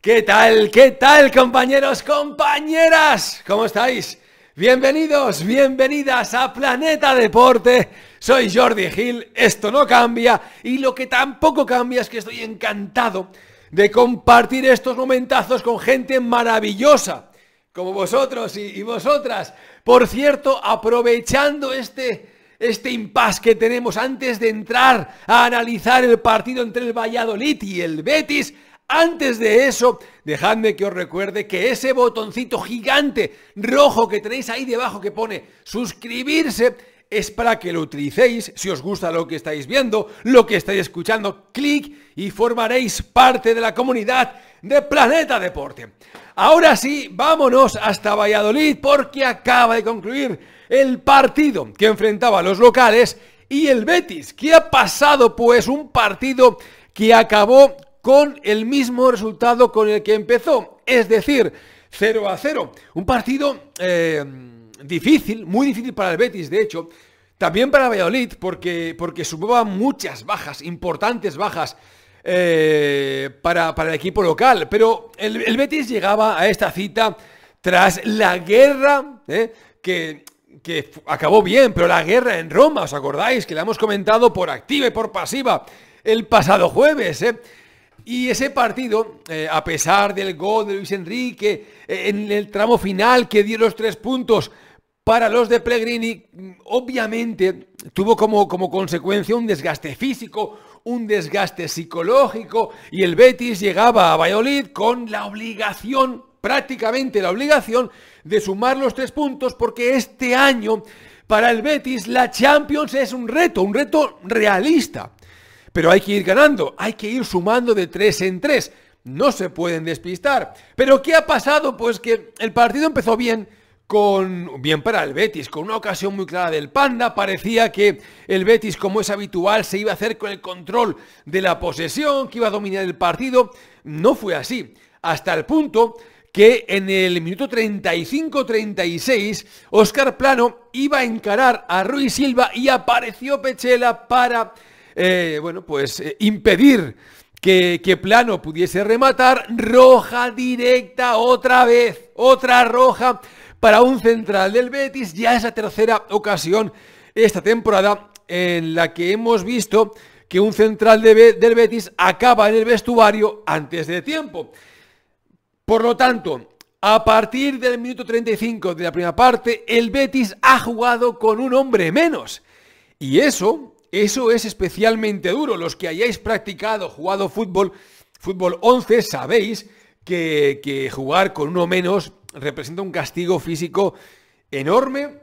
¿Qué tal? ¿Qué tal, compañeros, compañeras? ¿Cómo estáis? Bienvenidos, bienvenidas a Planeta Deporte. Soy Jordi Gil, esto no cambia y lo que tampoco cambia es que estoy encantado de compartir estos momentazos con gente maravillosa, como vosotros y, vosotras. Por cierto, aprovechando este, este impasse que tenemos antes de entrar a analizar el partido entre el Valladolid y el Betis, antes de eso, dejadme que os recuerde que ese botoncito gigante rojo que tenéis ahí debajo que pone suscribirse es para que lo utilicéis si os gusta lo que estáis viendo, lo que estáis escuchando, clic y formaréis parte de la comunidad de Planeta Deporte. Ahora sí, vámonos hasta Valladolid porque acaba de concluir el partido que enfrentaba a los locales y el Betis, ¿Qué ha pasado pues un partido que acabó con el mismo resultado con el que empezó, es decir, 0 a 0. Un partido eh, difícil, muy difícil para el Betis, de hecho. También para Valladolid, porque, porque muchas bajas, importantes bajas eh, para, el equipo local. Pero el, Betis llegaba a esta cita tras la guerra, eh, que, que acabó bien, pero la guerra en Roma, ¿os acordáis? Que la hemos comentado por activa y por pasiva el pasado jueves. ¿eh? Y ese partido, eh, a pesar del gol de Luis Enrique, eh, en el tramo final que dio los tres puntos para los de Pellegrini, mm, obviamente tuvo como, como consecuencia un desgaste físico, un desgaste psicológico, y el Betis llegaba a Valladolid con la obligación, prácticamente la obligación, de sumar los tres puntos, porque este año, para el Betis, la Champions es un reto, un reto realista pero hay que ir ganando, hay que ir sumando de tres en tres. No se pueden despistar. Pero ¿qué ha pasado? Pues que el partido empezó bien, con bien para el Betis, con una ocasión muy clara del Panda, parecía que el Betis, como es habitual, se iba a hacer con el control de la posesión, que iba a dominar el partido, no fue así, hasta el punto que en el minuto 35-36, Oscar Plano iba a encarar a Ruiz Silva y apareció Pechela para eh, bueno, pues eh, impedir que, que, Plano pudiese rematar. Roja directa otra vez, otra roja para un central del Betis. Ya es la tercera ocasión esta temporada en la que hemos visto que un central del Betis acaba en el vestuario antes de tiempo. Por lo tanto, a partir del minuto 35 de la primera parte, el Betis ha jugado con un hombre menos. Y eso eso es especialmente duro. Los que hayáis practicado, jugado fútbol, fútbol 11, sabéis que, jugar con uno menos representa un castigo físico enorme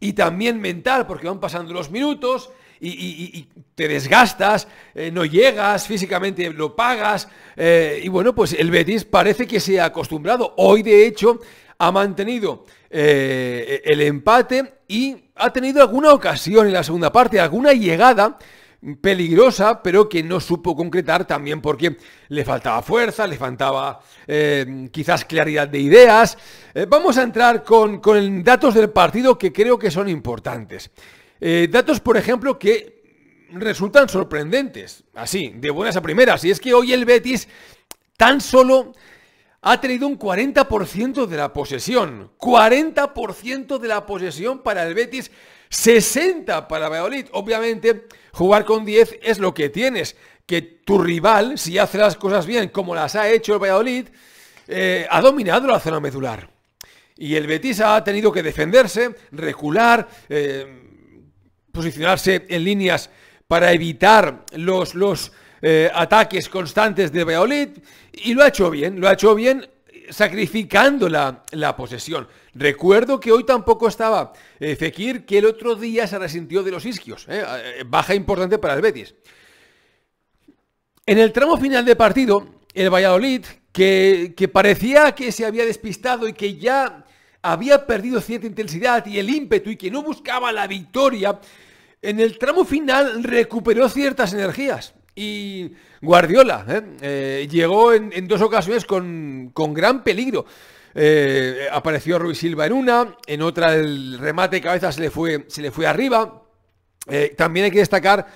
y también mental, porque van pasando los minutos, y, te desgastas, eh, no llegas, físicamente lo pagas. Eh, y bueno, pues el Betis parece que se ha acostumbrado. Hoy, de hecho, ha mantenido eh, el empate y ha tenido alguna ocasión en la segunda parte, alguna llegada peligrosa, pero que no supo concretar también porque le faltaba fuerza, le faltaba eh, quizás claridad de ideas. Eh, vamos a entrar con, datos del partido que creo que son importantes. datos, por ejemplo, que resultan sorprendentes, así, de buenas a primeras. Y es que hoy el Betis tan solo ha tenido un 40% de la posesión. 40% de la posesión para el Betis, 60 para Valladolid. Obviamente, jugar con 10 es lo que tienes. Que tu rival, si hace las cosas bien como las ha hecho el Valladolid, eh, ha dominado la zona medular. Y el Betis ha tenido que defenderse, recular, eh, posicionarse en líneas para evitar los, los eh, ataques constantes de Valladolid y lo ha hecho bien, lo ha hecho bien sacrificando la, posesión. Recuerdo que hoy tampoco estaba eh, Fekir, que el otro día se resintió de los isquios. Eh, baja importante para el Betis. En el tramo final de partido, el Valladolid, que, que parecía que se había despistado y que ya había perdido cierta intensidad y el ímpetu y que no buscaba la victoria, en el tramo final recuperó ciertas energías y Guardiola. ¿eh? Eh, llegó en, dos ocasiones con, con gran peligro. Eh, apareció Ruiz Silva en una, en otra el remate de cabeza se le fue, se le fue arriba. también hay que destacar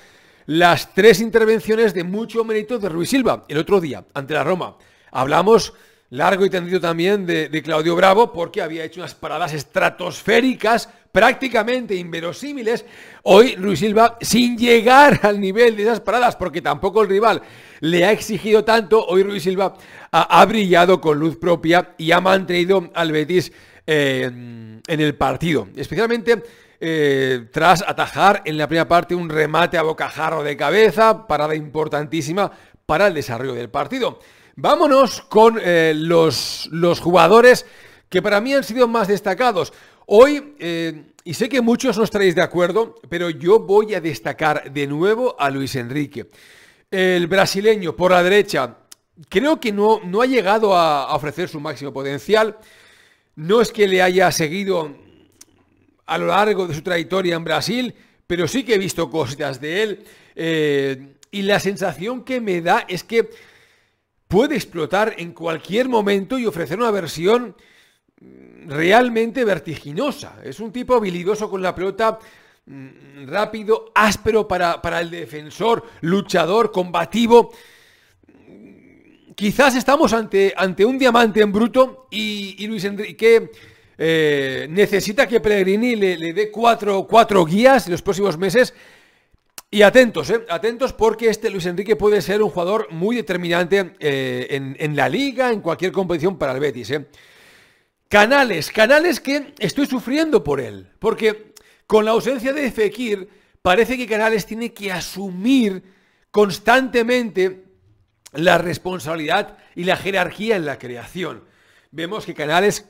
las tres intervenciones de mucho mérito de Ruiz Silva el otro día ante la Roma. Hablamos largo y tendido también de Claudio Bravo porque había hecho unas paradas estratosféricas prácticamente inverosímiles, hoy Luis Silva, sin llegar al nivel de esas paradas, porque tampoco el rival le ha exigido tanto, hoy Luis Silva ha, brillado con luz propia y ha mantenido al Betis eh, en, el partido. Especialmente eh, tras atajar en la primera parte un remate a bocajarro de cabeza, parada importantísima para el desarrollo del partido. Vámonos con eh, los, los jugadores que para mí han sido más destacados. Hoy, eh, y sé que muchos no estaréis de acuerdo, pero yo voy a destacar de nuevo a Luis Enrique. El brasileño por la derecha, creo que no, no ha llegado a, ofrecer su máximo potencial. No es que le haya seguido a lo largo de su trayectoria en Brasil, pero sí que he visto cosas de él. Eh, y la sensación que me da es que puede explotar en cualquier momento y ofrecer una versión realmente vertiginosa. Es un tipo habilidoso con la pelota, mm, rápido, áspero para, para el defensor, luchador, combativo. Quizás estamos ante, ante un diamante en bruto y, Luis Enrique eh, necesita que Pellegrini le, dé cuatro, cuatro guías en los próximos meses. Y atentos, eh, atentos porque este Luis Enrique puede ser un jugador muy determinante eh, en, en, la liga, en cualquier competición para el Betis. Eh. Canales, Canales que estoy sufriendo por él, porque con la ausencia de Fekir parece que Canales tiene que asumir constantemente la responsabilidad y la jerarquía en la creación. Vemos que Canales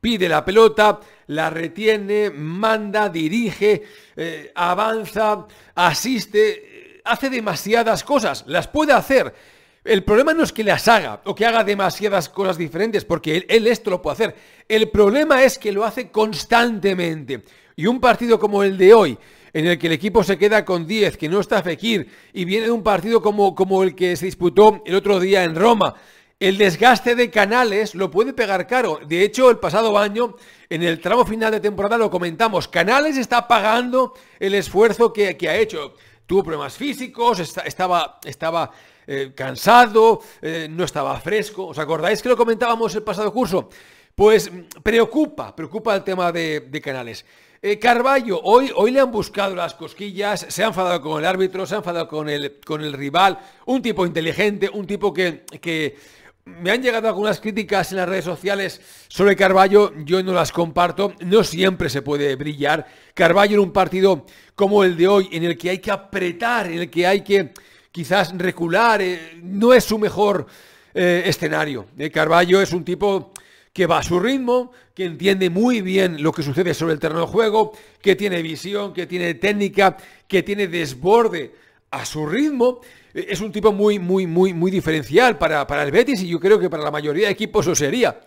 pide la pelota, la retiene, manda, dirige, eh, avanza, asiste, eh, hace demasiadas cosas, las puede hacer, el problema no es que las haga o que haga demasiadas cosas diferentes, porque él, esto lo puede hacer. El problema es que lo hace constantemente. Y un partido como el de hoy, en el que el equipo se queda con 10, que no está Fekir, y viene de un partido como, como el que se disputó el otro día en Roma, el desgaste de canales lo puede pegar caro. De hecho, el pasado año, en el tramo final de temporada, lo comentamos. Canales está pagando el esfuerzo que, ha hecho. Tuvo problemas físicos, estaba, estaba eh, cansado, eh, no estaba fresco. ¿Os acordáis que lo comentábamos el pasado curso? Pues mm, preocupa, preocupa el tema de, Canales. Eh, Carballo, hoy, hoy le han buscado las cosquillas, se ha enfadado con el árbitro, se ha enfadado con el, con el rival, un tipo inteligente, un tipo que, que me han llegado algunas críticas en las redes sociales sobre Carballo, yo no las comparto, no siempre se puede brillar. Carballo en un partido como el de hoy, en el que hay que apretar, en el que hay que quizás recular, eh, no es su mejor eh, escenario. escenario. Eh, Carballo es un tipo que va a su ritmo, que entiende muy bien lo que sucede sobre el terreno de juego, que tiene visión, que tiene técnica, que tiene desborde a su ritmo. Es un tipo muy, muy, muy, muy diferencial para, para el Betis y yo creo que para la mayoría de equipos eso sería.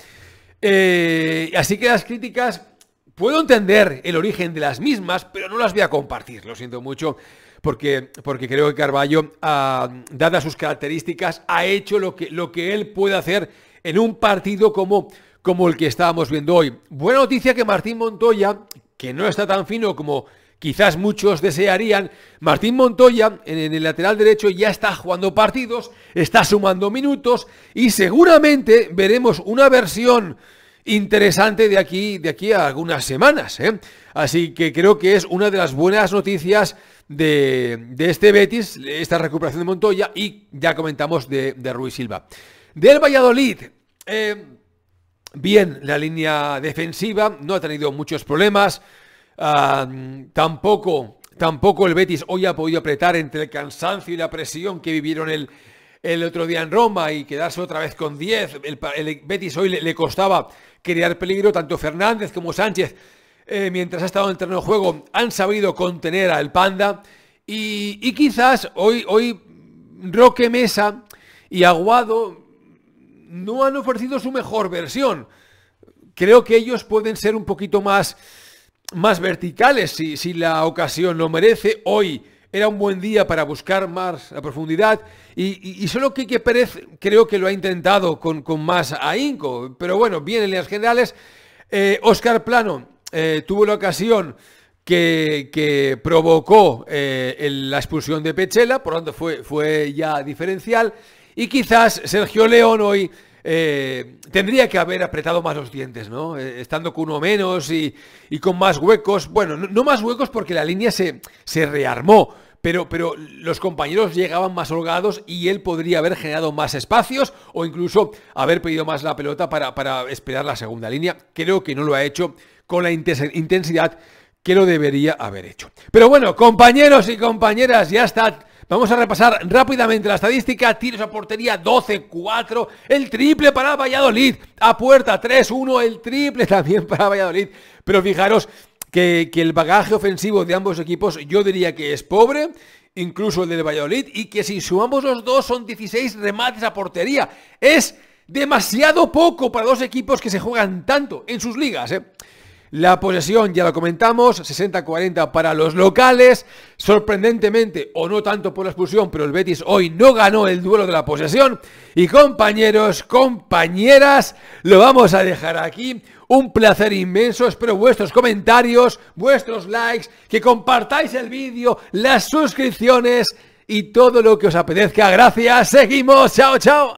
así que las críticas, puedo entender el origen de las mismas, pero no las voy a compartir, lo siento mucho porque, creo que Carballo, ah, dadas sus características, ha hecho lo que, lo que él puede hacer en un partido como, como el que estábamos viendo hoy. Buena noticia que Martín Montoya, que no está tan fino como quizás muchos desearían. Martín Montoya, en el lateral derecho, ya está jugando partidos, está sumando minutos y seguramente veremos una versión interesante de aquí, de aquí a algunas semanas. ¿eh? Así que creo que es una de las buenas noticias de, este Betis, esta recuperación de Montoya y ya comentamos de, Ruiz Silva. Del Valladolid, eh, bien la línea defensiva, no ha tenido muchos problemas, ah, tampoco, tampoco el Betis hoy ha podido apretar entre el cansancio y la presión que vivieron el, otro día en Roma y quedarse otra vez con 10. El, Betis hoy le, costaba crear peligro, tanto Fernández como Sánchez eh, mientras ha estado en el terreno de juego, han sabido contener al Panda. Y, quizás hoy, hoy Roque Mesa y Aguado no han ofrecido su mejor versión. Creo que ellos pueden ser un poquito más, más verticales si, la ocasión lo merece. Hoy era un buen día para buscar más la profundidad y, y, que solo Quique Pérez creo que lo ha intentado con, con más ahínco. Pero bueno, bien en líneas generales. Oscar eh, Plano, eh, tuvo la ocasión que, provocó eh, la expulsión de Pechela, por lo tanto fue, fue ya diferencial. Y quizás Sergio León hoy eh, tendría que haber apretado más los dientes, ¿no? estando con uno menos y, con más huecos. Bueno, no, más huecos porque la línea se, se rearmó, pero, pero, los compañeros llegaban más holgados y él podría haber generado más espacios o incluso haber pedido más la pelota para, para esperar la segunda línea. Creo que no lo ha hecho con la intensidad que lo debería haber hecho. Pero bueno, compañeros y compañeras, ya está. Vamos a repasar rápidamente la estadística. Tiros a portería 12-4. El triple para Valladolid. A puerta 3-1. El triple también para Valladolid. Pero fijaros que, el bagaje ofensivo de ambos equipos yo diría que es pobre incluso el de Valladolid, y que si sumamos los dos son 16 remates a portería. Es demasiado poco para dos equipos que se juegan tanto en sus ligas. ¿eh? La posesión, ya lo comentamos, 60-40 para los locales. Sorprendentemente, o no tanto por la expulsión, pero el Betis hoy no ganó el duelo de la posesión. Y compañeros, compañeras, lo vamos a dejar aquí. Un placer inmenso, espero vuestros comentarios, vuestros likes, que compartáis el vídeo, las suscripciones y todo lo que os apetezca. Gracias, seguimos, chao, chao.